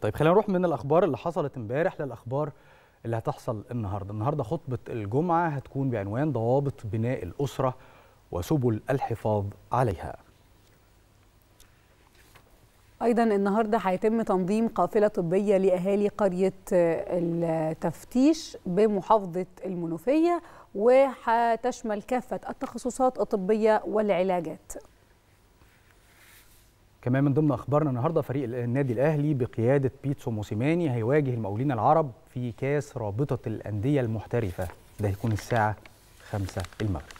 طيب خلينا نروح من الاخبار اللي حصلت امبارح للاخبار اللي هتحصل النهارده النهارده خطبه الجمعه هتكون بعنوان ضوابط بناء الاسره وسبل الحفاظ عليها ايضا النهارده هيتم تنظيم قافله طبيه لاهالي قريه التفتيش بمحافظه المنوفيه وهتشمل كافه التخصصات الطبيه والعلاجات كمان من ضمن اخبارنا النهارده فريق النادي الاهلي بقياده بيتسو موسيماني هيواجه المقاولين العرب في كاس رابطه الانديه المحترفه ده هيكون الساعه 5 المغرب